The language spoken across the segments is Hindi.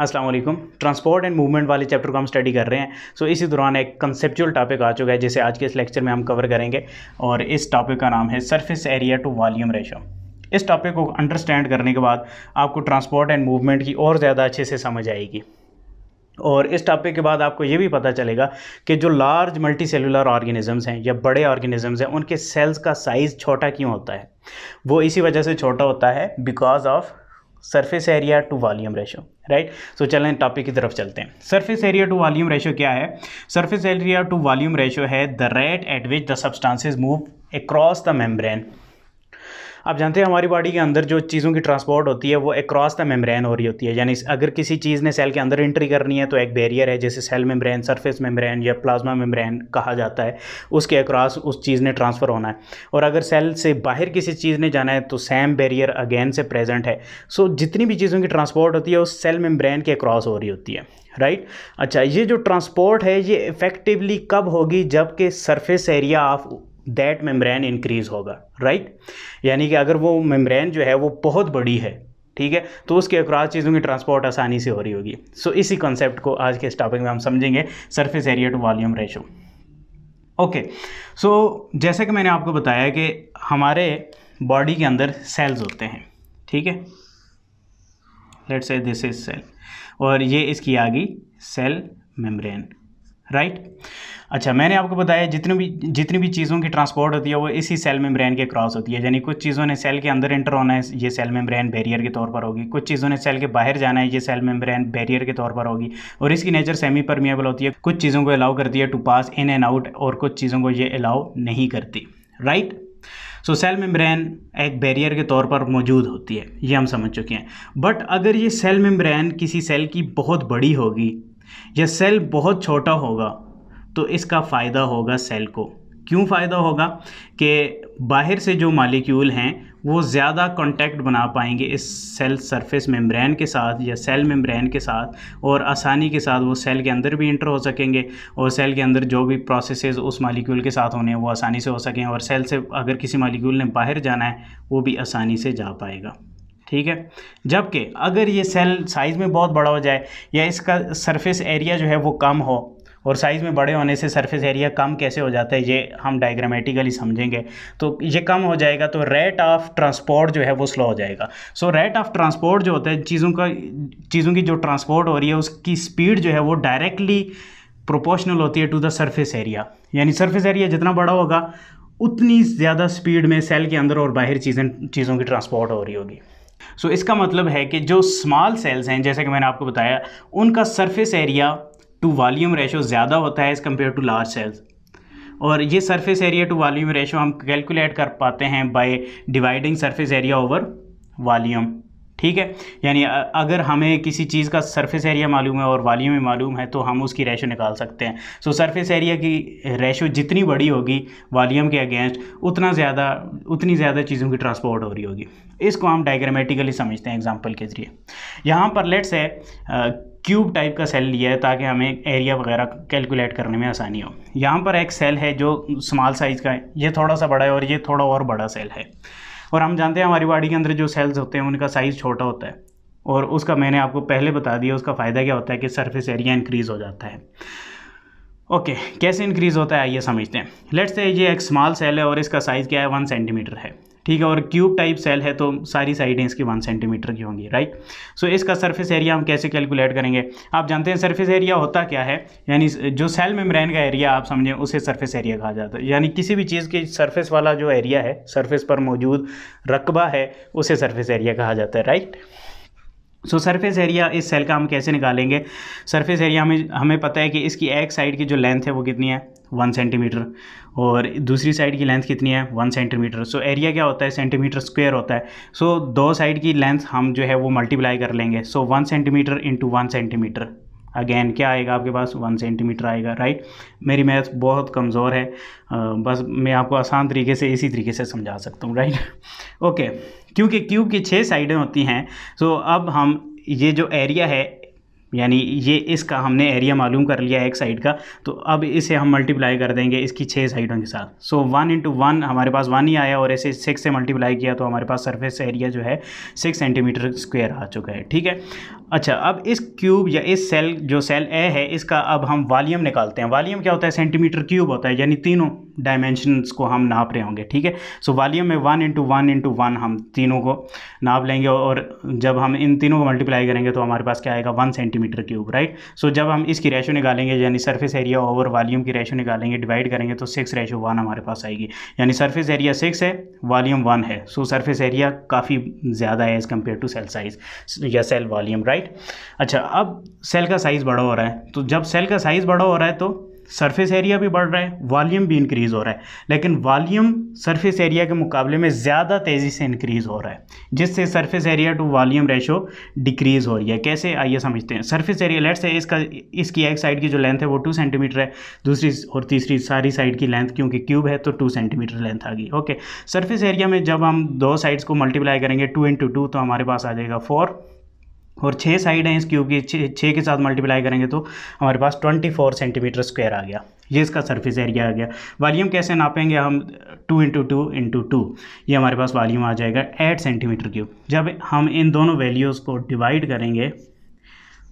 अस्सलाम वालेकुम ट्रांसपोर्ट एंड मूवमेंट वाले चैप्टर को हम स्टडी कर रहे हैं सो so, इसी दौरान एक कंसेप्चुअल टॉपिक आ चुका है जिसे आज के इस लेक्चर में हम कवर करेंगे और इस टॉपिक का नाम है surface area to volume ratio इस टॉपिक को अंडरस्टैंड करने के बाद आपको ट्रांसपोर्ट एंड मूवमेंट की और ज़्यादा अच्छे से समझ आएगी और इस टॉपिक के बाद आपको ये भी पता चलेगा कि जो लार्ज मल्टी सेलुलर ऑर्गेनिजम्स हैं या बड़े ऑर्गेनिजम्स हैं उनके सेल्स का साइज़ छोटा क्यों होता है वो इसी वजह से छोटा होता है because of surface area to volume ratio right so चलें टॉपिक की तरफ चलते हैं surface area to volume ratio क्या है surface area to volume ratio है the rate at which the substances move across the membrane आप जानते हैं हमारी बॉडी के अंदर जो चीज़ों की ट्रांसपोर्ट होती है वो अक्रॉस द मेम्ब्रेन हो रही होती है यानी अगर किसी चीज़ ने सेल के अंदर एंट्री करनी है तो एक बैरियर है जैसे सेल मेम्ब्रेन सरफेस मेम्ब्रेन या प्लाज्मा मेम्ब्रेन कहा जाता है उसके अक्रॉस उस चीज़ ने ट्रांसफ़र होना है और अगर सेल से बाहर किसी चीज़ ने जाना है तो सेम बैरियर अगेन से प्रेजेंट है सो so, जितनी भी चीज़ों की ट्रांसपोर्ट होती है उस सेल मेम्ब्रेन के अक्रॉस हो रही होती है राइट अच्छा ये जो ट्रांसपोर्ट है ये इफ़ेक्टिवली कब होगी जबकि surface area of that membrane increase होगा राइट यानी कि अगर वो मेम्ब्रेन जो है वो बहुत बड़ी है ठीक है तो उसके अक्रॉस चीज़ों की ट्रांसपोर्ट आसानी से हो रही होगी सो so, इसी कॉन्सेप्ट को आज के इस टॉपिक में हम समझेंगे surface area to volume ratio okay so जैसे कि मैंने आपको बताया कि हमारे बॉडी के अंदर सेल्स होते हैं ठीक है let's say this is cell और ये इसकी आ गई सेल मेम्ब्रेन राइट अच्छा मैंने आपको बताया जितनी भी जितनी भी चीज़ों की ट्रांसपोर्ट होती है वो इसी सेल मेम्ब्रेन के क्रॉस होती है यानी कुछ चीज़ों ने सेल के अंदर एंटर होना है ये सेल मेम्ब्रेन बैरियर के तौर पर होगी कुछ चीज़ों ने सेल के बाहर जाना है ये सेल मेम्ब्रेन बैरियर के तौर पर होगी और इसकी नेचर सेमी परमिएबल होती है कुछ चीज़ों को अलाउ करती है to pass in and out और कुछ चीज़ों को ये अलाउ नहीं करती राइट सो सेल मेम्ब्रेन एक बैरियर के तौर पर मौजूद होती है ये हम समझ चुके हैं बट अगर ये सेल मेम्ब्रेन किसी सेल की बहुत बड़ी होगी यह सेल बहुत छोटा होगा तो इसका फ़ायदा होगा सेल को क्यों फ़ायदा होगा कि बाहर से जो मालिक्यूल हैं वो ज़्यादा कांटेक्ट बना पाएंगे इस सेल सरफेस मेम्ब्रेन के साथ या सेल मेम्ब्रेन के साथ और आसानी के साथ वो सेल के अंदर भी इंटर हो सकेंगे और सेल के अंदर जो भी प्रोसेसेस उस मालिक्यूल के साथ होने हैं वो आसानी से हो सकें और सेल से अगर किसी मालिक्यूल ने बाहर जाना है वो भी आसानी से जा पाएगा ठीक है जबकि अगर ये सेल साइज़ में बहुत बड़ा हो जाए या इसका सरफेस एरिया जो है वो कम हो और साइज़ में बड़े होने से सरफेस एरिया कम कैसे हो जाता है ये हम डायग्रामेटिकली समझेंगे तो ये कम हो जाएगा तो रेट ऑफ ट्रांसपोर्ट जो है वो स्लो हो जाएगा सो रेट ऑफ ट्रांसपोर्ट जो होता है चीज़ों का चीज़ों की जो ट्रांसपोर्ट हो रही है उसकी स्पीड जो है वो डायरेक्टली प्रोपोर्शनल होती है टू द सर्फेस एरिया यानी सर्फेस एरिया जितना बड़ा होगा उतनी ज़्यादा स्पीड में सेल के अंदर और बाहर चीज़ें चीज़ों की ट्रांसपोर्ट हो रही होगी सो so, इसका मतलब है कि जो स्मॉल सेल्स हैं जैसे कि मैंने आपको बताया उनका surface area to volume ratio ज़्यादा होता है as compare to large cells और ये surface area to volume ratio हम कैलकुलेट कर पाते हैं by dividing surface area over volume ठीक है यानी अगर हमें किसी चीज़ का सरफेस एरिया मालूम है और वाल्यूम में मालूम है तो हम उसकी रेशो निकाल सकते हैं सो सरफेस एरिया की रेशो जितनी बड़ी होगी वाल्यूम के अगेंस्ट उतना ज़्यादा उतनी ज़्यादा चीज़ों की ट्रांसपोर्ट हो रही होगी इसको हम डायग्रामेटिकली समझते हैं एग्जाम्पल के ज़रिए यहाँ पर लेट्स है क्यूब टाइप का सेल लिया है ताकि हमें एरिया वगैरह कैलकुलेट करने में आसानी हो यहाँ पर एक सेल है जो स्मॉल साइज़ का है ये थोड़ा सा बड़ा है और ये थोड़ा और बड़ा सेल है और हम जानते हैं हमारी बॉडी के अंदर जो सेल्स होते हैं उनका साइज़ छोटा होता है और उसका मैंने आपको पहले बता दिया उसका फ़ायदा क्या होता है कि सरफेस एरिया इंक्रीज़ हो जाता है ओके okay, कैसे इंक्रीज़ होता है आइए समझते हैं लेट्स से ये एक स्मॉल सेल है और इसका साइज़ क्या है वन सेंटीमीटर है ठीक है और क्यूब टाइप सेल है तो सारी साइडें इसकी वन सेंटीमीटर की होंगी राइट सो इसका सर्फेस एरिया हम कैसे कैलकुलेट करेंगे आप जानते हैं सर्फेस एरिया होता क्या है यानी जो सेल मेम्ब्रेन का एरिया आप समझें उसे सर्फेस एरिया कहा जाता है यानी किसी भी चीज़ के सर्फेस वाला जो एरिया है सर्फेस पर मौजूद रकबा है उसे सर्फेस एरिया कहा जाता है राइट सो सरफेस एरिया इस सेल का हम कैसे निकालेंगे सरफेस एरिया हमें हमें पता है कि इसकी एक साइड की जो लेंथ है वो कितनी है वन सेंटीमीटर और दूसरी साइड की लेंथ कितनी है वन सेंटीमीटर सो एरिया क्या होता है सेंटीमीटर स्क्वायर होता है सो so, दो साइड की लेंथ हम जो है वो मल्टीप्लाई कर लेंगे so one centimetre into one centimetre again क्या आएगा आपके पास वन सेंटीमीटर आएगा राइट मेरी मैथ बहुत कमज़ोर है बस मैं आपको आसान तरीके से इसी तरीके से समझा सकता हूँ राइट ओके क्योंकि क्यूब की छः साइडें होती हैं सो so, अब हम ये जो एरिया है यानी ये इसका हमने एरिया मालूम कर लिया है एक साइड का तो अब इसे हम मल्टीप्लाई कर देंगे इसकी छः साइडों के साथ सो वन इंटू वन हमारे पास वन ही आया और ऐसे सिक्स से मल्टीप्लाई किया तो हमारे पास सरफेस एरिया जो है सिक्स सेंटीमीटर स्क्वायर आ चुका है ठीक है अच्छा अब इस क्यूब या इस सेल जो सेल ए है इसका अब हम वालीम निकालते हैं वालीम क्या होता है सेंटीमीटर क्यूब होता है यानी तीनों डायमेंशंस को हम नाप रहे होंगे ठीक है सो वॉल्यूम में one into one into one हम तीनों को नाप लेंगे और जब हम इन तीनों को मल्टीप्लाई करेंगे तो हमारे पास क्या आएगा one centimetre cube right so जब हम इसकी रेशो निकालेंगे यानी सर्फेस एरिया ओवर वॉल्यूम की रेशो निकालेंगे डिवाइड करेंगे तो सिक्स रेशो वन हमारे पास आएगी यानी सर्फेस एरिया सिक्स है वॉल्यूम वन है सो सर्फेस एरिया काफ़ी ज़्यादा है as compare to cell size या सेल वॉल्यूम राइट अच्छा अब सेल का साइज़ बड़ा हो रहा है तो जब सेल का साइज़ बड़ा हो रहा है तो सरफेस एरिया भी बढ़ रहा है वॉल्यूम भी इंक्रीज़ हो रहा है लेकिन वॉल्यूम सरफेस एरिया के मुकाबले में ज़्यादा तेज़ी से इंक्रीज़ हो रहा है जिससे surface area to volume ratio decrease हो रही है कैसे आइए समझते हैं सरफेस एरिया लेट्स है इसका इसकी एक साइड की जो लेंथ है वो टू सेंटीमीटर है दूसरी और तीसरी सारी साइड की लेंथ क्योंकि क्यूब है तो टू सेंटीमीटर लेंथ आ गई ओके सर्फेस एरिया में जब हम दो साइड्स को मल्टीप्लाई करेंगे टू इंटू टू तो हमारे पास आ जाएगा फोर और छः साइड हैं इस क्यूब की छः के साथ मल्टीप्लाई करेंगे तो हमारे पास ट्वेंटी फोर सेंटीमीटर स्क्वायर आ गया ये इसका सरफेस एरिया आ गया वॉल्यूम कैसे नापेंगे हम two into two into two ये हमारे पास वॉल्यूम आ जाएगा एट सेंटीमीटर क्यूब जब हम इन दोनों वैल्यूज़ को डिवाइड करेंगे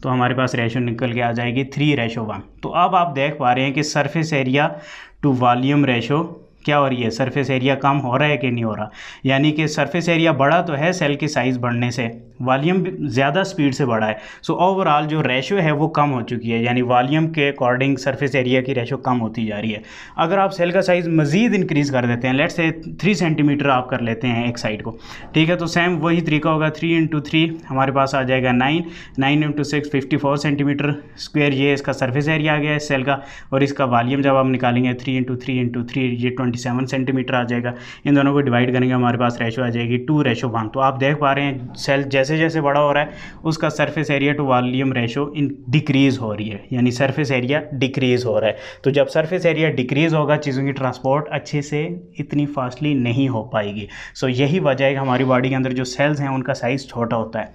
तो हमारे पास रेशो निकल के आ जाएगी थ्री रेशो वन तो अब आप देख पा रहे हैं कि surface area to volume ratio क्या हो रही है सरफेस एरिया कम हो रहा है कि नहीं हो रहा यानी कि सरफेस एरिया बड़ा तो है सेल की साइज़ बढ़ने से वालीम ज़्यादा स्पीड से बढ़ा है सो so, ओवरऑल जो रेशो है वो कम हो चुकी है यानी वालीम के अकॉर्डिंग सरफेस एरिया की रेशो कम होती जा रही है अगर आप सेल का साइज़ मज़ीद इंक्रीज़ कर देते हैं लेट से थ्री सेंटीमीटर आप कर लेते हैं एक साइड को ठीक है तो सेम वही तरीका होगा थ्री इंटू थ्री हमारे पास आ जाएगा nine nine into six fifty four centimetre square ये इसका सर्फेस एरिया आ गया है सेल का और इसका वालीम जब आप निकालेंगे three into three into three ये ट्वेंटी सेवन सेंटीमीटर आ जाएगा इन दोनों को डिवाइड करेंगे हमारे पास रेशो आ जाएगी टू रेशो वन तो आप देख पा रहे हैं सेल जैसे जैसे जैसे बड़ा हो रहा है उसका surface area to volume ratio in decrease हो रही है यानी सरफेस एरिया डिक्रीज़ हो रहा है तो जब सरफेस एरिया डिक्रीज़ होगा चीज़ों की ट्रांसपोर्ट अच्छे से इतनी फास्टली नहीं हो पाएगी सो so, यही वजह है कि हमारी बॉडी के अंदर जो सेल्स हैं उनका साइज़ छोटा होता है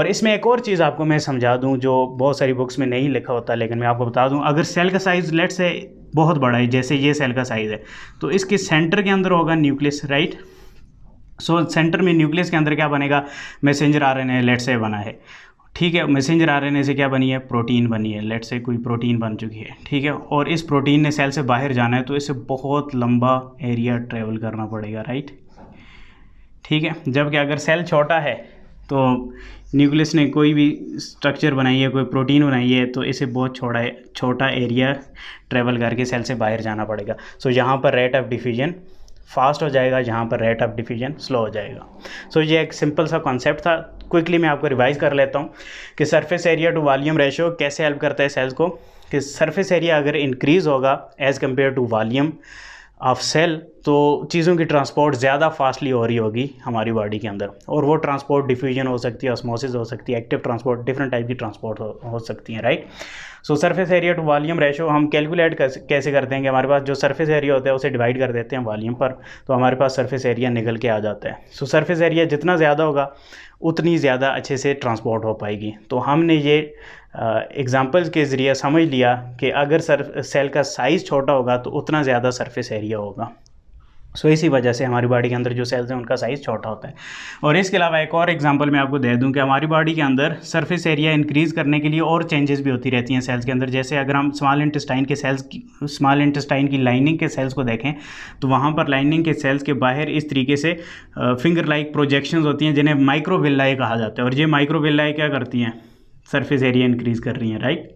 और इसमें एक और चीज़ आपको मैं समझा दूँ जो बहुत सारी बुक्स में नहीं लिखा होता लेकिन मैं आपको बता दूँ अगर सेल का साइज़ लेट से बहुत बड़ा है जैसे ये सेल का साइज़ है तो इसके सेंटर के अंदर होगा nucleus right so so, centre में न्यूक्लियस के अंदर क्या बनेगा मैसेंजर आ रहे लेट से बना है ठीक है मैसेंजर आ हैं से क्या बनी है प्रोटीन बनी है लेट से कोई प्रोटीन बन चुकी है ठीक है और इस प्रोटीन ने सेल से बाहर जाना है तो इसे बहुत लंबा एरिया ट्रेवल करना पड़ेगा राइट ठीक है जबकि अगर सेल छोटा है तो न्यूक्लियस ने कोई भी स्ट्रक्चर बनाई है कोई प्रोटीन बनाई है तो इसे बहुत छोटा छोटा एरिया ट्रेवल करके सेल से बाहर जाना पड़ेगा सो so, यहाँ पर रेट ऑफ डिफ्यूजन फास्ट हो जाएगा जहाँ पर रेट ऑफ डिफ्यूजन स्लो हो जाएगा सो so, ये एक सिंपल सा कॉन्सेप्ट था क्विकली मैं आपको रिवाइज कर लेता हूँ कि surface area to volume ratio कैसे हेल्प करता है सेल्स को कि सरफेस एरिया अगर इंक्रीज़ होगा as compare to volume of cell तो चीज़ों की ट्रांसपोर्ट ज़्यादा फास्टली हो रही होगी हमारी बॉडी के अंदर और वो ट्रांसपोर्ट डिफ्यूजन हो सकती है ऑस्मोसिस हो सकती है एक्टिव ट्रांसपोर्ट डिफरेंट टाइप की ट्रांसपोर्ट हो, सकती है right so surface area to volume ratio हम कैलकुलेट कैसे करते हैं कि हमारे पास जो सरफेस एरिया होता है उसे डिवाइड कर देते हैं वॉल्यूम पर तो हमारे पास सरफेस एरिया निकल के आ जाता है सो सरफेस एरिया जितना ज़्यादा होगा उतनी ज़्यादा अच्छे से ट्रांसपोर्ट हो पाएगी तो हमने ये एग्ज़ाम्पल्स के ज़रिए समझ लिया कि अगर सर सेल का साइज़ छोटा होगा तो उतना ज़्यादा सरफेस एरिया होगा सो so, इसी वजह से हमारी बॉडी के अंदर जो सेल्स हैं उनका साइज़ छोटा होता है और इसके अलावा एक और एग्जांपल मैं आपको दे दूं कि हमारी बॉडी के अंदर सरफेस एरिया इंक्रीज़ करने के लिए और चेंजेस भी होती रहती हैं सेल्स के अंदर जैसे अगर हम स्मॉल इंटेस्टाइन के सेल्स की स्मॉल इंटेस्टाइन की लाइनिंग के सेल्स को देखें तो वहाँ पर लाइनिंग के सेल्स के बाहर इस तरीके से फिंगर लाइक प्रोजेक्शन होती हैं जिन्हें माइक्रोविल्लाई कहा जाता है और ये माइक्रोविल्लाई क्या करती हैं सर्फेस एरिया इंक्रीज़ कर रही हैं राइट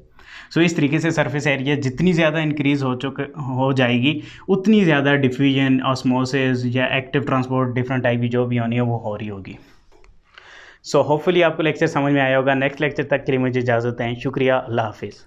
सो so, इस तरीके से सरफेस एरिया जितनी ज़्यादा इंक्रीज हो चुके हो जाएगी उतनी ज़्यादा डिफ्यूजन ऑस्मोसिस या एक्टिव ट्रांसपोर्ट डिफरेंट टाइप की जो भी होनी है वो हो रही होगी सो so, होपफुली आपको लेक्चर समझ में आया होगा नेक्स्ट लेक्चर तक के लिए मुझे इजाज़त है शुक्रिया अल्लाह हाफिज़